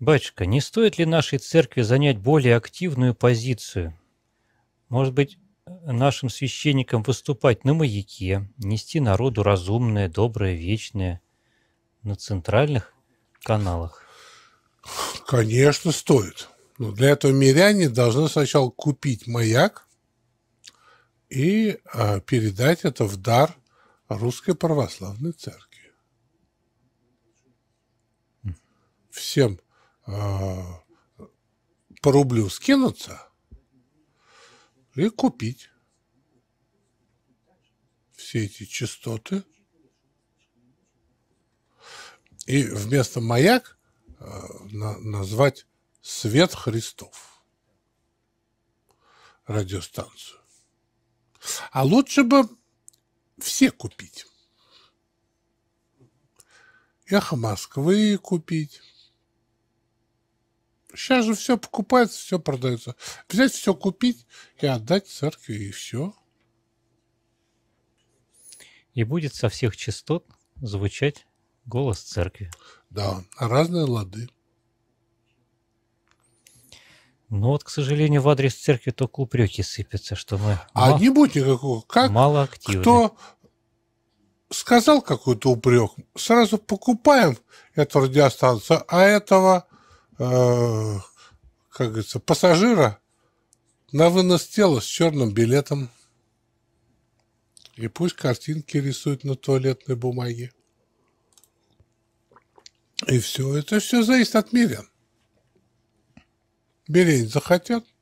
Батюшка, не стоит ли нашей церкви занять более активную позицию? Может быть, нашим священникам выступать на маяке, нести народу разумное, доброе, вечное на центральных каналах? Конечно, стоит. Но для этого миряне должны сначала купить маяк и э, передать это в дар Русской Православной Церкви. Всем Э, по рублю скинуться и купить все эти частоты. И вместо маяк э, назвать свет Христов радиостанцию. А лучше бы все купить. Эхо Москвы купить. Сейчас же все покупается, все продается. Взять все купить и отдать церкви, и все. И будет со всех частот звучать голос церкви. Да, разные лады. Ну вот, к сожалению, в адрес церкви только упреки сыпятся, что мы... А мало, не будет никакого. Как мало активны. кто сказал какой-то упрек, сразу покупаем эту радиостанцию, а этого Э, как говорится, пассажира на вынос тела с черным билетом. И пусть картинки рисуют на туалетной бумаге. И все. Это все зависит от мира. Беременеть захотят,